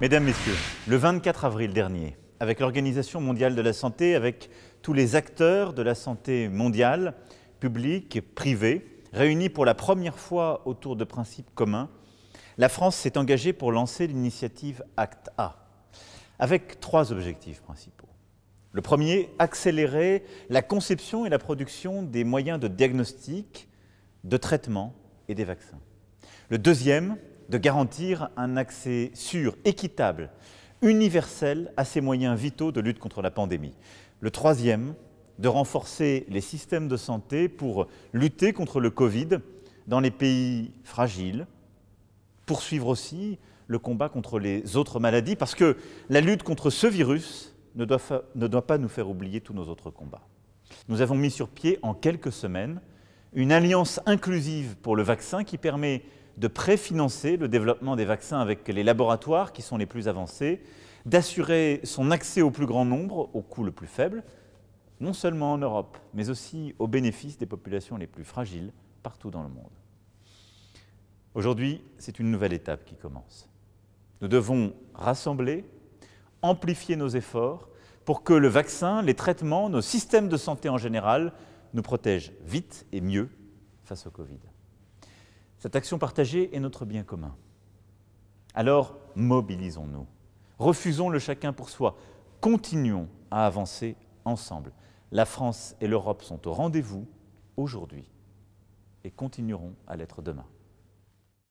Mesdames, Messieurs, le 24 avril dernier, avec l'Organisation mondiale de la santé, avec tous les acteurs de la santé mondiale, publics et privés, réunis pour la première fois autour de principes communs, la France s'est engagée pour lancer l'initiative Act A, avec trois objectifs principaux. Le premier, accélérer la conception et la production des moyens de diagnostic, de traitement et des vaccins. Le deuxième, de garantir un accès sûr, équitable, universel à ces moyens vitaux de lutte contre la pandémie. Le troisième, de renforcer les systèmes de santé pour lutter contre le Covid dans les pays fragiles, poursuivre aussi le combat contre les autres maladies, parce que la lutte contre ce virus ne doit, ne doit pas nous faire oublier tous nos autres combats. Nous avons mis sur pied en quelques semaines une alliance inclusive pour le vaccin qui permet de préfinancer le développement des vaccins avec les laboratoires qui sont les plus avancés, d'assurer son accès au plus grand nombre au coût le plus faible, non seulement en Europe, mais aussi au bénéfice des populations les plus fragiles partout dans le monde. Aujourd'hui, c'est une nouvelle étape qui commence. Nous devons rassembler, amplifier nos efforts pour que le vaccin, les traitements, nos systèmes de santé en général nous protègent vite et mieux face au Covid. Cette action partagée est notre bien commun. Alors, mobilisons-nous. Refusons le chacun pour soi. Continuons à avancer ensemble. La France et l'Europe sont au rendez-vous aujourd'hui et continueront à l'être demain.